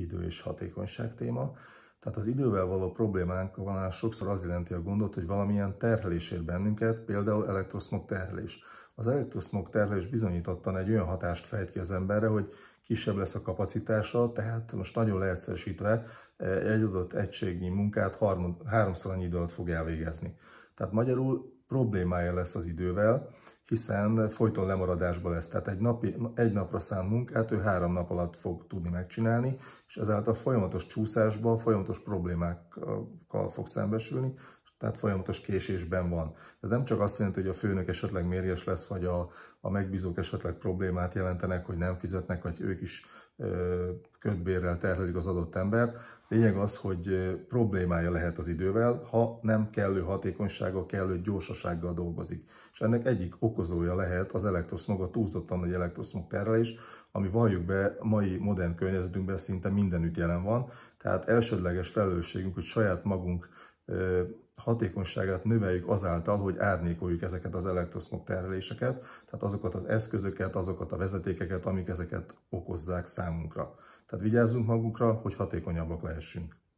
idő és hatékonyság téma. Tehát az idővel való problémánk van, sokszor az jelenti a gondot, hogy valamilyen terhelés ér bennünket, például elektroszmog terhelés. Az elektroszmog terhelés bizonyítottan egy olyan hatást fejt ki az emberre, hogy kisebb lesz a kapacitása, tehát most nagyon leegyszerűsítve eh, egy adott egységnyi munkát háromszor annyi idő alatt fog elvégezni. Tehát magyarul problémája lesz az idővel, hiszen folyton lemaradásba lesz. Tehát egy, napi, egy napra szám munkát ő három nap alatt fog tudni megcsinálni, és ezáltal folyamatos csúszásban, folyamatos problémákkal fog szembesülni, tehát folyamatos késésben van. Ez nem csak azt jelenti, hogy a főnök esetleg mérges lesz, vagy a, a megbízók esetleg problémát jelentenek, hogy nem fizetnek, vagy ők is ö, kötbérrel terhelik az adott ember. Lényeg az, hogy problémája lehet az idővel, ha nem kellő hatékonysággal, kellő gyorsasággal dolgozik. És ennek egyik okozója lehet az elektroszmog, a túlzottan nagy elektroszmog terhelés, ami valljuk be mai modern környezetünkben szinte mindenütt jelen van. Tehát elsődleges felelősségünk, hogy saját magunk hatékonyságát növeljük azáltal, hogy árnyékoljuk ezeket az elektroszmog terheléseket, tehát azokat az eszközöket, azokat a vezetékeket, amik ezeket okozzák számunkra. Tehát vigyázzunk magunkra, hogy hatékonyabbak lehessünk.